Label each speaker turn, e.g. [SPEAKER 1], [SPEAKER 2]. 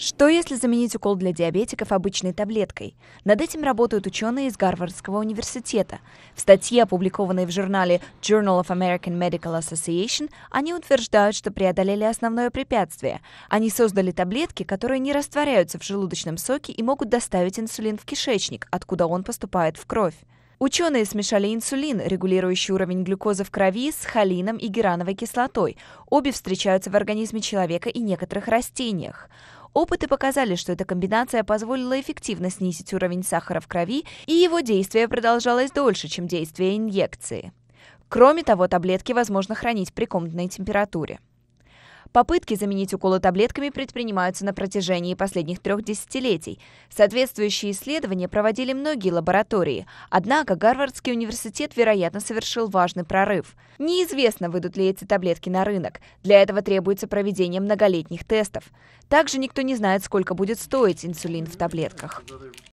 [SPEAKER 1] Что если заменить укол для диабетиков обычной таблеткой? Над этим работают ученые из Гарвардского университета. В статье, опубликованной в журнале Journal of American Medical Association, они утверждают, что преодолели основное препятствие. Они создали таблетки, которые не растворяются в желудочном соке и могут доставить инсулин в кишечник, откуда он поступает в кровь. Ученые смешали инсулин, регулирующий уровень глюкозы в крови, с холином и герановой кислотой. Обе встречаются в организме человека и некоторых растениях. Опыты показали, что эта комбинация позволила эффективно снизить уровень сахара в крови, и его действие продолжалось дольше, чем действие инъекции. Кроме того, таблетки возможно хранить при комнатной температуре. Попытки заменить уколы таблетками предпринимаются на протяжении последних трех десятилетий. Соответствующие исследования проводили многие лаборатории. Однако Гарвардский университет, вероятно, совершил важный прорыв. Неизвестно, выйдут ли эти таблетки на рынок. Для этого требуется проведение многолетних тестов. Также никто не знает, сколько будет стоить инсулин в таблетках.